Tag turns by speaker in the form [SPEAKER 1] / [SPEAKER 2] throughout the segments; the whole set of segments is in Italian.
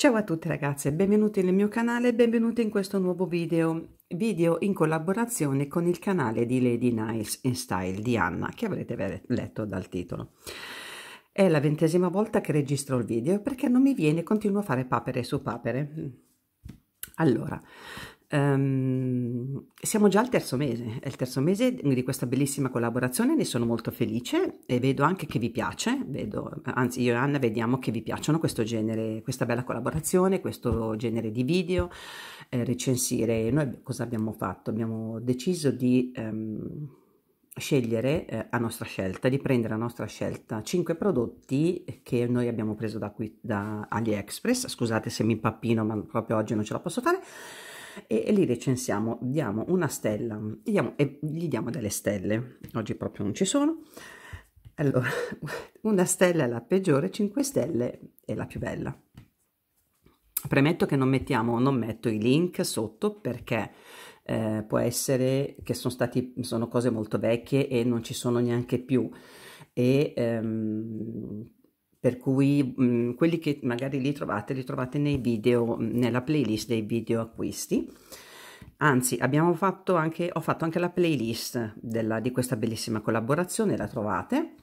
[SPEAKER 1] Ciao a tutti ragazze, benvenuti nel mio canale e benvenuti in questo nuovo video, video in collaborazione con il canale di Lady Niles in Style di Anna che avrete letto dal titolo. È la ventesima volta che registro il video perché non mi viene e continuo a fare papere su papere. Allora, Um, siamo già al terzo mese, è il terzo mese di questa bellissima collaborazione, ne sono molto felice e vedo anche che vi piace, vedo, anzi io e Anna vediamo che vi piacciono questo genere, questa bella collaborazione, questo genere di video, eh, recensire. Noi cosa abbiamo fatto? Abbiamo deciso di um, scegliere eh, a nostra scelta, di prendere a nostra scelta 5 prodotti che noi abbiamo preso da qui da AliExpress, scusate se mi impappino ma proprio oggi non ce la posso fare e, e li recensiamo, diamo una stella, gli diamo, e gli diamo delle stelle, oggi proprio non ci sono. Allora, una stella è la peggiore, 5 stelle è la più bella. Premetto che non mettiamo, non metto i link sotto perché eh, può essere che sono, stati, sono cose molto vecchie e non ci sono neanche più e ehm, per cui mh, mhmm, quelli che magari li trovate li trovate nei video nella playlist dei video acquisti anzi abbiamo fatto anche ho fatto anche la playlist della, di questa bellissima collaborazione la trovate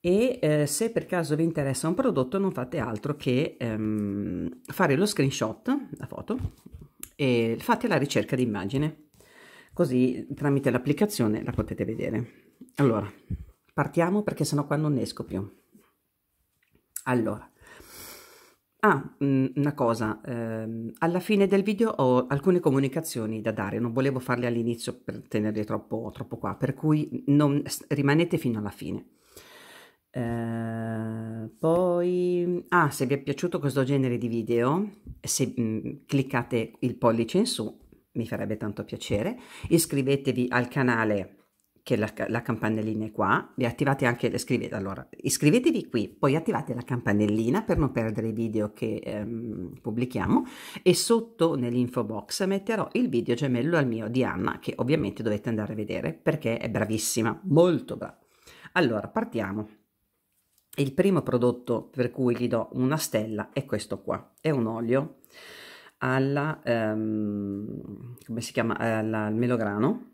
[SPEAKER 1] e eh, se per caso vi interessa un prodotto non fate altro che ehm, fare lo screenshot la foto e fate la ricerca di immagine così tramite l'applicazione la potete vedere allora partiamo perché sennò qua non ne esco più allora, ah, mm, una cosa, ehm, alla fine del video ho alcune comunicazioni da dare, non volevo farle all'inizio per tenerle troppo, troppo qua, per cui non, rimanete fino alla fine. Eh, poi, ah, se vi è piaciuto questo genere di video, se mh, mm, cliccate il pollice in su, mi farebbe tanto piacere, iscrivetevi al canale che la, la, campanellina è qua, vi attivate anche, allora, iscrivetevi qui, poi attivate la campanellina per non perdere i video che ehm, pubblichiamo e sotto nell'info box metterò il video gemello al mio di Anna che ovviamente dovete andare a vedere perché è bravissima, molto brava. Allora, partiamo. Il primo prodotto per cui gli do una stella è questo qua, è un olio alla, ehm, come si chiama, alla, al melograno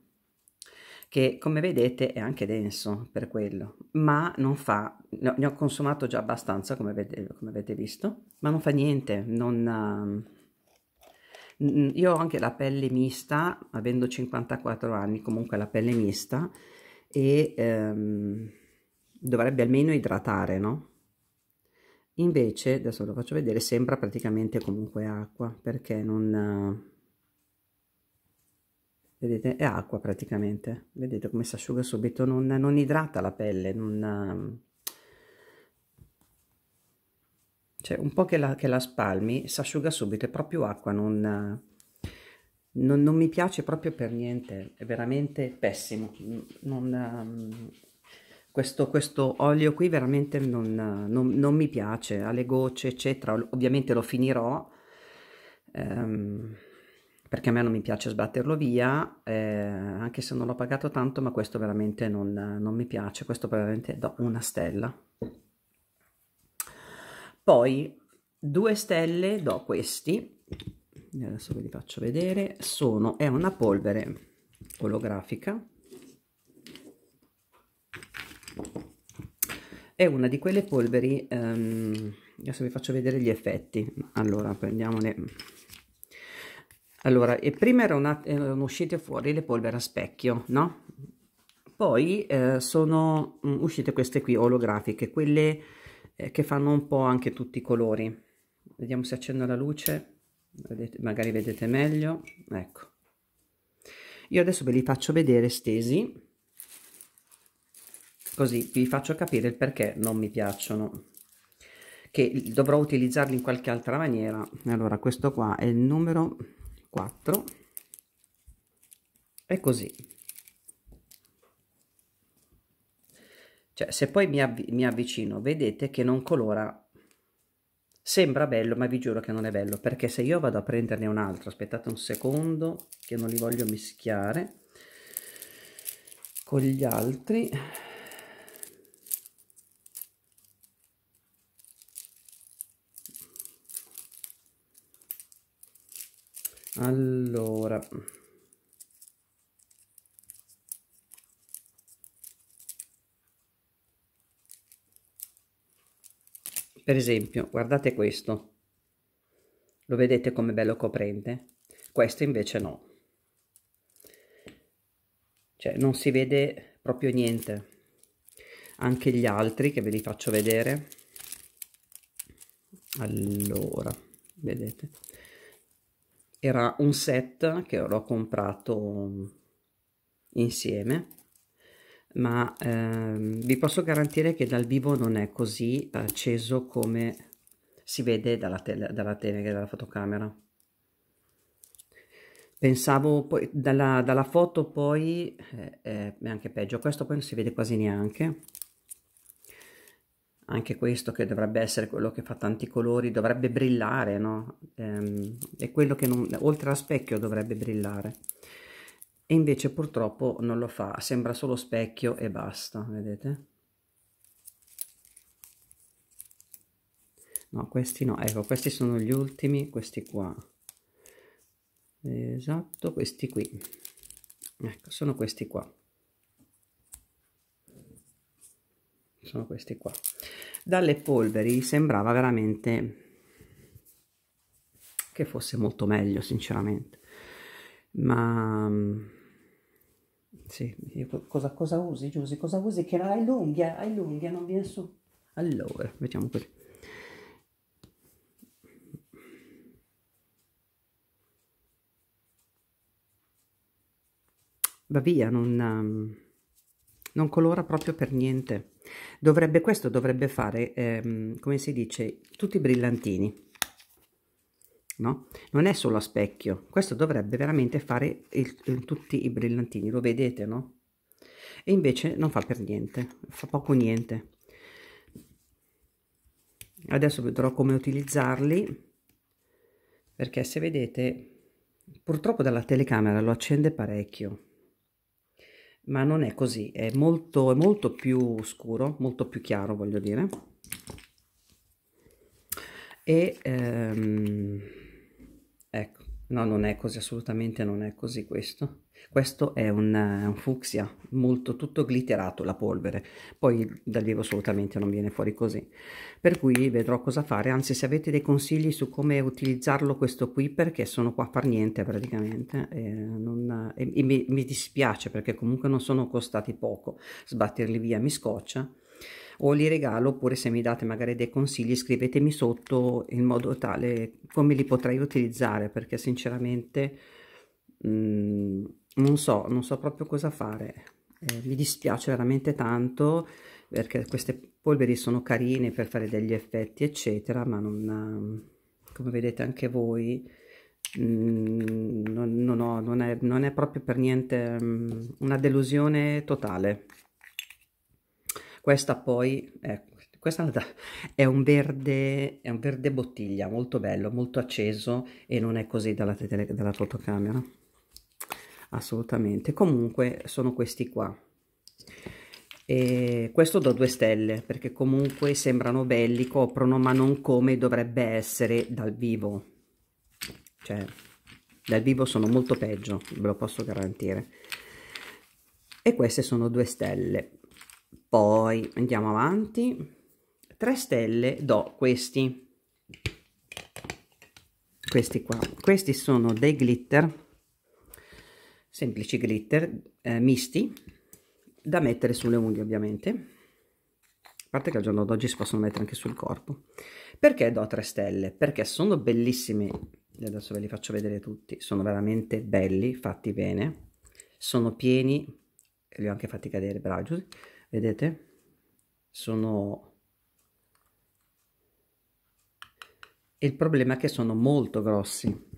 [SPEAKER 1] che come vedete è anche denso per quello, ma non fa, no, ne ho consumato già abbastanza come, vede, come avete visto, ma non fa niente, non, uh, io ho anche la pelle mista, avendo 54 anni comunque la pelle mista e um, dovrebbe almeno idratare, no? Invece, adesso lo faccio vedere, sembra praticamente comunque acqua perché non... Uh, vedete è acqua praticamente vedete come si asciuga subito non, non idrata la pelle non, ehm, cioè un po' che la, che la spalmi si asciuga subito è proprio acqua non, non, non mi piace proprio per niente è veramente pessimo ehm, questo, questo, olio qui veramente non, mi piace alle gocce eccetera ovviamente lo finirò ehm, perché a me non mi piace sbatterlo via, eh, anche se non l'ho pagato tanto, ma questo veramente non, non mi piace, questo veramente do una stella. Poi due stelle do questi, adesso ve li faccio vedere, sono, è una polvere olografica, è una di quelle polveri, ehm, adesso vi faccio vedere gli effetti, allora prendiamole allora, prima erano, erano uscite fuori le polvere a specchio, no? Poi eh, sono mm, uscite queste qui olografiche, quelle eh, che fanno un po' anche tutti i colori. Vediamo se accendo la luce, vedete, magari vedete meglio. Ecco. Io adesso ve li faccio vedere stesi, così vi faccio capire il perché non mi piacciono che dovrò utilizzarli in qualche altra maniera allora questo qua è il numero 4 e così cioè se poi mi, avvi mi avvicino vedete che non colora Sembra bello, ma vi giuro che non è bello, perché se io vado a prenderne un altro, aspettate un secondo, che non li voglio mischiare con gli altri, allora per esempio guardate questo lo vedete come bello coprente questo invece no cioè non si vede proprio niente anche gli altri che ve li faccio vedere allora vedete era un set che l'ho comprato insieme ma ehm, vi posso garantire che dal vivo non è così acceso come si vede dalla, tele, dalla telecamera dalla fotocamera pensavo poi dalla, dalla foto poi eh, è anche peggio questo poi non si vede quasi neanche anche questo che dovrebbe essere quello che fa tanti colori, dovrebbe brillare, no? Ehm, è quello che non, oltre allo specchio dovrebbe brillare. E invece purtroppo non lo fa, sembra solo specchio e basta, vedete? No, questi no, ecco, questi sono gli ultimi, questi qua. Esatto, questi qui. Ecco, sono questi qua. sono questi qua dalle polveri sembrava veramente che fosse molto meglio sinceramente ma mm, sì, cosa, cosa usi Giusy? Cosa usi? Che hai l'unghia, hai l'unghia, non viene su. Allora, vediamo così. Va via, non... Um non colora proprio per niente dovrebbe questo dovrebbe fare ehm, come si dice tutti i brillantini no non è solo a specchio questo dovrebbe veramente fare il, il, tutti i brillantini lo vedete no e invece non fa per niente fa poco niente adesso vedrò come utilizzarli perché se vedete purtroppo dalla telecamera lo accende parecchio ma non è così, è molto, è molto più scuro, molto più chiaro voglio dire. E ehm, ecco, no non è così, assolutamente non è così questo. Questo è un, un fucsia, molto tutto glitterato la polvere, poi dal vivo assolutamente non viene fuori così. Per cui vedrò cosa fare, anzi se avete dei consigli su come utilizzarlo questo qui, perché sono qua a far niente praticamente, eh, non, eh, e mi, mi dispiace perché comunque non sono costati poco, sbatterli via mi scoccia o li regalo oppure se mi date magari dei consigli scrivetemi sotto in modo tale come li potrei utilizzare perché sinceramente mh, mm, non so, non so proprio cosa fare. Eh, mi dispiace veramente tanto perché queste polveri sono carine per fare degli effetti, eccetera, ma non, come vedete anche voi, mh, mm, non, non, ho, non, è, non, è, proprio per niente mh, mm, una delusione totale. Questa poi, ecco, questa è un, verde, è un verde bottiglia, molto bello, molto acceso e non è così dalla, dalla fotocamera assolutamente comunque sono questi qua e questo do due stelle perché comunque sembrano belli coprono ma non come dovrebbe essere dal vivo cioè dal vivo sono molto peggio ve lo posso garantire e queste sono due stelle poi andiamo avanti 3 stelle do questi questi qua questi sono dei glitter semplici glitter eh, misti da mettere sulle unghie ovviamente a parte che al giorno d'oggi si possono mettere anche sul corpo perché do 3 stelle? perché sono bellissimi adesso ve li faccio vedere tutti sono veramente belli, fatti bene sono pieni li ho anche fatti cadere bravi giusto? vedete? sono il problema è che sono molto grossi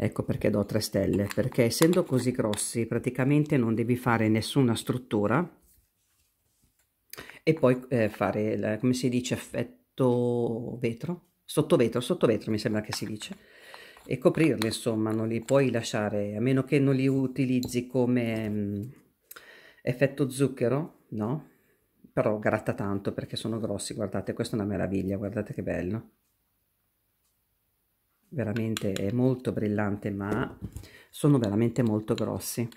[SPEAKER 1] ecco perché do 3 stelle perché essendo così grossi praticamente non devi fare nessuna struttura e poi eh, fare il, come si dice effetto vetro sotto vetro sotto vetro mi sembra che si dice e coprirli insomma non li puoi lasciare a meno che non li utilizzi come mh, mm, effetto zucchero no però gratta tanto perché sono grossi guardate questa è una meraviglia guardate che bello veramente è molto brillante ma sono veramente molto grossi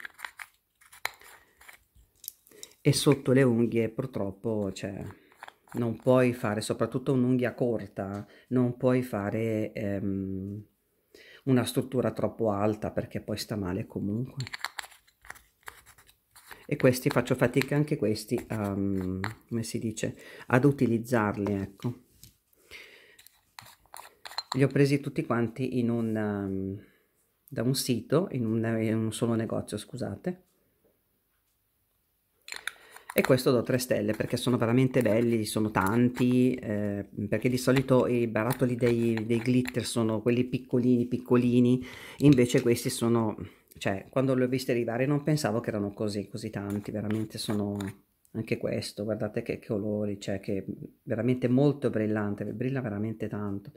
[SPEAKER 1] e sotto le unghie purtroppo cioè, non puoi fare soprattutto un'unghia corta non puoi fare ehm, una struttura troppo alta perché poi sta male comunque e questi faccio fatica anche questi um, come si dice ad utilizzarli ecco li ho presi tutti quanti in un, um, da un sito, in un, in un solo negozio, scusate. E questo do 3 stelle perché sono veramente belli, sono tanti, eh, perché di solito i barattoli dei, dei, glitter sono quelli piccolini piccolini, invece questi sono, cioè quando li ho visti arrivare non pensavo che erano così, così tanti, veramente sono anche questo, guardate che, che colori, cioè che veramente molto brillante, brilla veramente tanto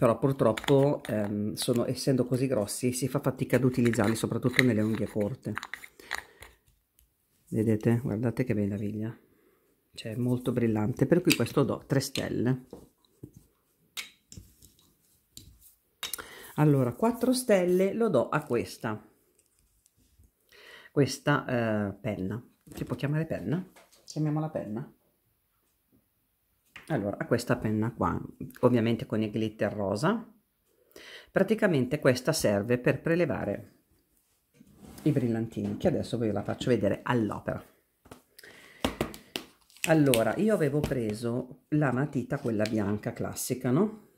[SPEAKER 1] però purtroppo ehm, sono, essendo così grossi si fa fatica ad utilizzarli soprattutto nelle unghie corte vedete guardate che meraviglia cioè molto brillante per cui questo do 3 stelle allora 4 stelle lo do a questa questa eh, penna si può chiamare penna? chiamiamola penna allora questa penna qua ovviamente con il glitter rosa praticamente questa serve per prelevare i brillantini che adesso ve la faccio vedere all'opera allora io avevo preso la matita quella bianca classica no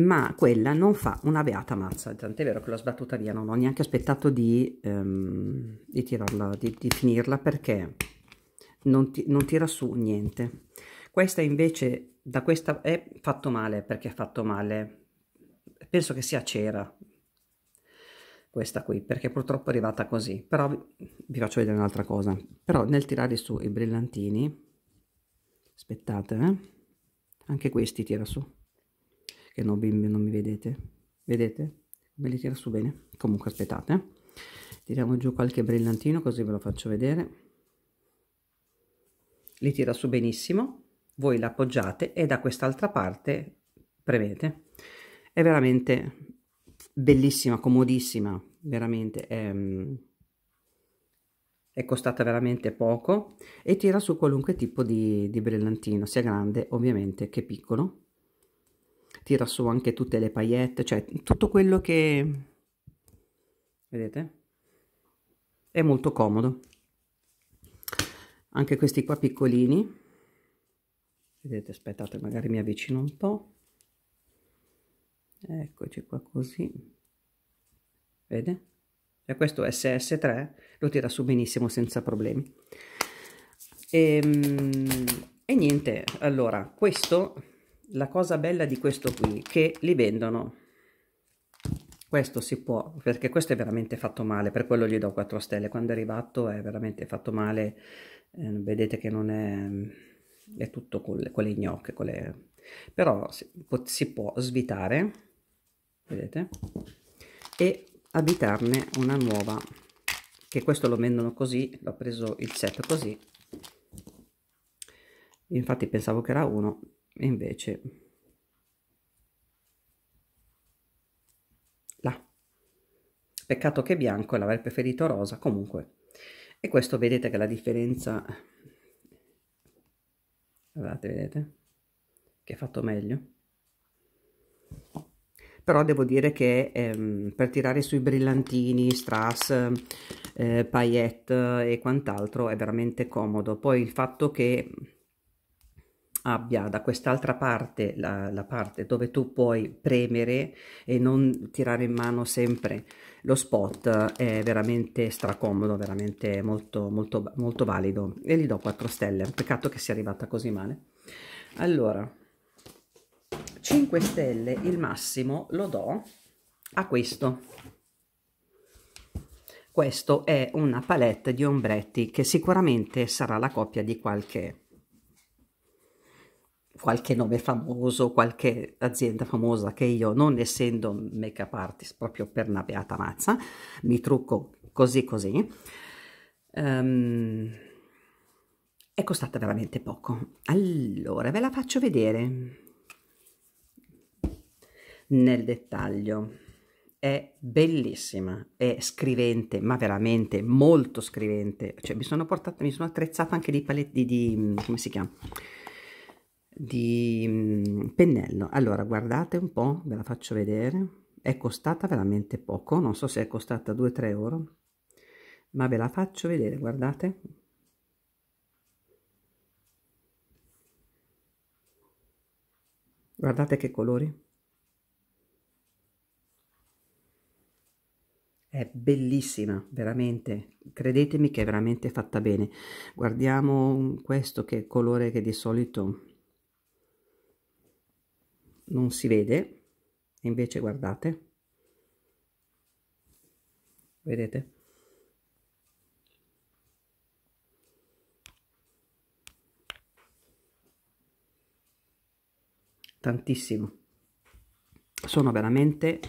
[SPEAKER 1] ma quella non fa una beata mazza, tant'è vero che l'ho sbattuta via, non ho neanche aspettato di, um, di tirarla, di, di, finirla perché non, ti, non, tira su niente. Questa invece, da questa è fatto male, perché è fatto male, penso che sia cera, questa qui, perché purtroppo è arrivata così, però vi, vi faccio vedere un'altra cosa, però nel tirare su i brillantini, aspettate, eh? anche questi tira su che no bimbi non mi vedete vedete me li tira su bene comunque aspettate eh. tiriamo giù qualche brillantino così ve lo faccio vedere li tira su benissimo voi l'appoggiate e da quest'altra parte premete è veramente bellissima comodissima veramente è, ehm, è costata veramente poco e tira su qualunque tipo di, di brillantino sia grande ovviamente che piccolo tira su anche tutte le paillette, cioè tutto quello che... vedete? È molto comodo. Anche questi qua piccolini. Vedete, aspettate, magari mi avvicino un po'. Eccoci qua così. Vede? E cioè, questo SS3 lo tira su benissimo senza problemi. E, ehm, e niente, allora, questo la cosa bella di questo qui che li vendono questo si può perché questo è veramente fatto male per quello gli do 4 stelle quando è arrivato è veramente fatto male eh, vedete che non è, è tutto con le, con le gnocche con le... però si, po si può svitare vedete e abitarne una nuova che questo lo vendono così l'ho preso il set così infatti pensavo che era uno e invece là peccato che bianco l'avrei preferito rosa comunque e questo vedete che la differenza guardate vedete che è fatto meglio però devo dire che ehm, per tirare sui brillantini, strass, eh, paillette e quant'altro è veramente comodo. Poi il fatto che abbia da quest'altra parte la, la, parte dove tu puoi premere e non tirare in mano sempre lo spot è veramente stracomodo veramente molto molto molto valido e gli do 4 stelle peccato che sia arrivata così male allora 5 stelle il massimo lo do a questo questo è una palette di ombretti che sicuramente sarà la coppia di qualche qualche nome famoso, qualche azienda famosa che io non essendo make-up artist proprio per una beata mazza, mi trucco così così, um, è costata veramente poco. Allora ve la faccio vedere nel dettaglio è bellissima, è scrivente, ma veramente molto scrivente. Cioè, mi sono portata, mi sono attrezzata anche di paletti di come si chiama? di pennello allora guardate un po ve la faccio vedere è costata veramente poco non so se è costata 2-3 euro ma ve la faccio vedere guardate guardate che colori è bellissima veramente credetemi che è veramente fatta bene guardiamo questo che è il colore che di solito non si vede invece guardate vedete tantissimo sono veramente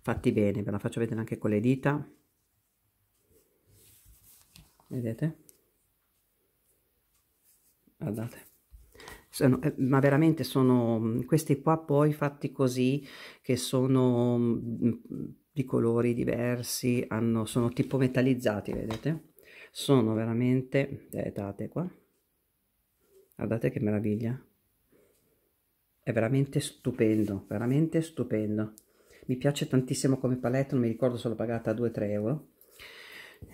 [SPEAKER 1] fatti bene ve la faccio vedere anche con le dita vedete guardate sono, eh, ma veramente sono mm, questi qua poi fatti così che sono mm, di colori diversi, hanno, sono tipo metallizzati, vedete? Sono veramente, vedate eh, qua, guardate che meraviglia, è veramente stupendo, veramente stupendo. Mi piace tantissimo come palette, non mi ricordo se l'ho pagata 2-3 euro.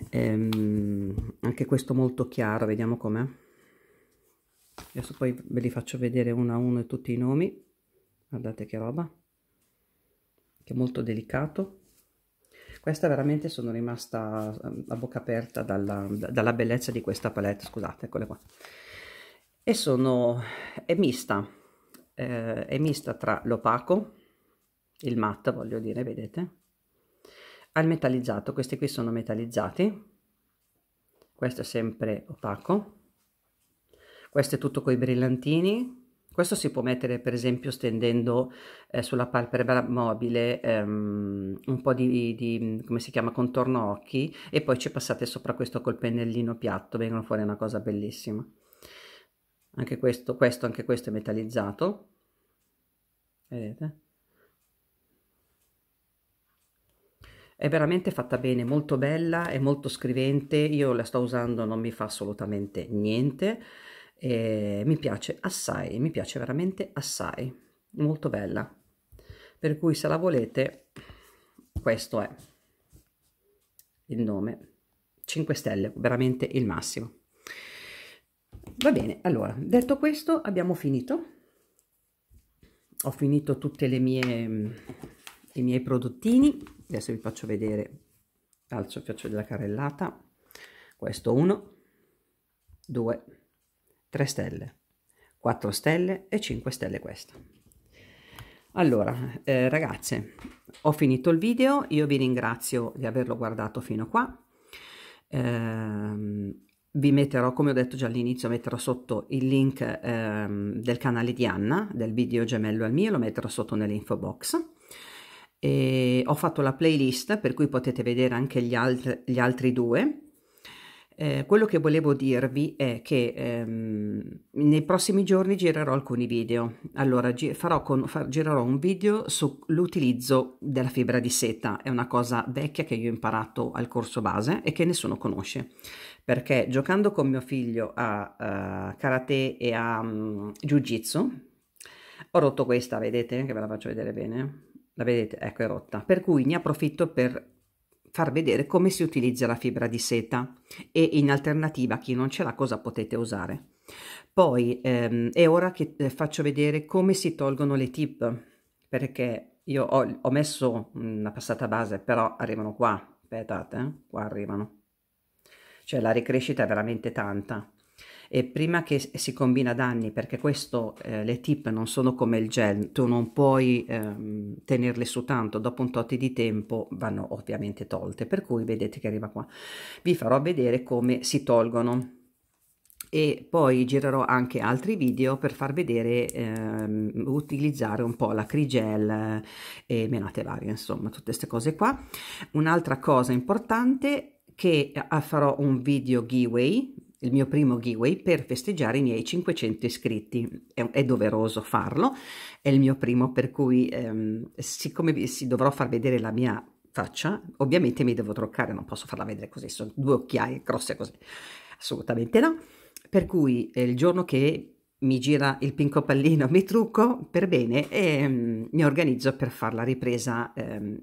[SPEAKER 1] Ehm, anche questo molto chiaro, vediamo com'è adesso poi ve li faccio vedere uno a uno tutti i nomi guardate che roba che è molto delicato questa veramente sono rimasta ehm, a bocca aperta dalla, dalla bellezza di questa palette scusate eccole qua e sono è mista eh, è mista tra l'opaco il matte voglio dire vedete al metallizzato questi qui sono metallizzati questo è sempre opaco questo è tutto con i brillantini. Questo si può mettere per esempio stendendo eh, sulla palpebra mobile ehm, un po' di, di, come si chiama, contorno occhi e poi ci passate sopra questo col pennellino piatto, vengono fuori una cosa bellissima. Anche questo, questo, anche questo è metallizzato. Vedete? È veramente fatta bene, molto bella, è molto scrivente, io la sto usando, non mi fa assolutamente niente e eh, mi piace assai, mi piace veramente assai, molto bella. Per cui se la volete, questo è il nome, 5 stelle, veramente il massimo. Va bene, allora, detto questo abbiamo finito. Ho finito tutti le mie i miei prodottini. Adesso vi faccio vedere, alzo, faccio della carrellata. Questo uno, due, 3 stelle, 4 stelle e 5 stelle questa. Allora, eh, ragazze, ho finito il video, io vi ringrazio di averlo guardato fino qua. Eh, vi metterò, come ho detto già all'inizio, metterò sotto il link eh, del canale di Anna, del video gemello al mio, lo metterò sotto nell'info box. E ho fatto la playlist per cui potete vedere anche gli, alt gli altri due eh, quello che volevo dirvi è che ehm, nei prossimi giorni girerò alcuni video. Allora, gi- con, far, girerò un video sull'utilizzo della fibra di seta. È una cosa vecchia che io ho imparato al corso base e che nessuno conosce. Perché giocando con mio figlio a uh, karate e a um, jiu-jitsu, ho rotto questa, vedete? Che ve la faccio vedere bene. La vedete? Ecco, è rotta. Per cui ne approfitto per far vedere come si utilizza la fibra di seta e in alternativa chi non ce l'ha cosa potete usare. Poi ehm, è ora che eh, faccio vedere come si tolgono le tip perché io ho, ho messo una passata base però arrivano qua, aspettate, eh? qua arrivano. Cioè la ricrescita è veramente tanta e prima che si combina danni, perché questo, eh, le tip non sono come il gel, tu non puoi ehm, tenerle su tanto, dopo un tot di tempo vanno ovviamente tolte, per cui vedete che arriva qua. Vi farò vedere come si tolgono e poi girerò anche altri video per far vedere ehm, utilizzare un po' la crigel eh, e menate varie insomma tutte queste cose qua un'altra cosa importante che eh, farò un video giveaway il mio primo giveaway per festeggiare i miei 500 iscritti. È, è doveroso farlo, è il mio primo per cui ehm, siccome vi, si dovrò far vedere la mia faccia, ovviamente mi devo truccare, non posso farla vedere così, sono due occhiaie grosse così, assolutamente no. Per cui eh, il giorno che mi gira il pinco pallino, mi trucco per bene e um, mi organizzo per fare la ripresa um,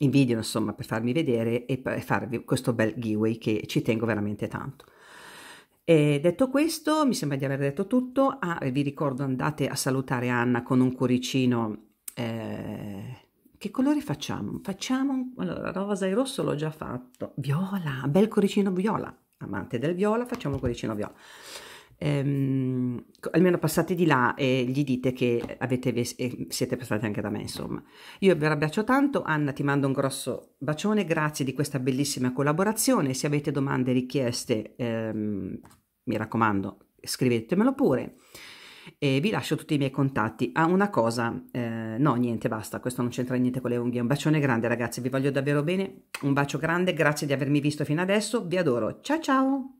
[SPEAKER 1] in video, insomma, per farmi vedere e per farvi questo bel giveaway che ci tengo veramente tanto. E detto questo, mi sembra di aver detto tutto. Ah, vi ricordo, andate a salutare Anna con un cuoricino. Eh, che colore facciamo? Facciamo allora, rosa e rosso l'ho già fatto. Viola, bel cuoricino viola. Amante del viola, facciamo un cuoricino viola ehm, almeno passate di là e gli dite che avete, eh, siete passati anche da me, insomma. Io vi abbraccio tanto, Anna ti mando un grosso bacione, grazie di questa bellissima collaborazione, se avete domande, richieste, ehm, mi raccomando, scrivetemelo pure e vi lascio tutti i miei contatti. Ah, una cosa, eh, no, niente, basta, questo non c'entra niente con le unghie. Un bacione grande, ragazzi, vi voglio davvero bene. Un bacio grande, grazie di avermi visto fino adesso. Vi adoro. Ciao ciao.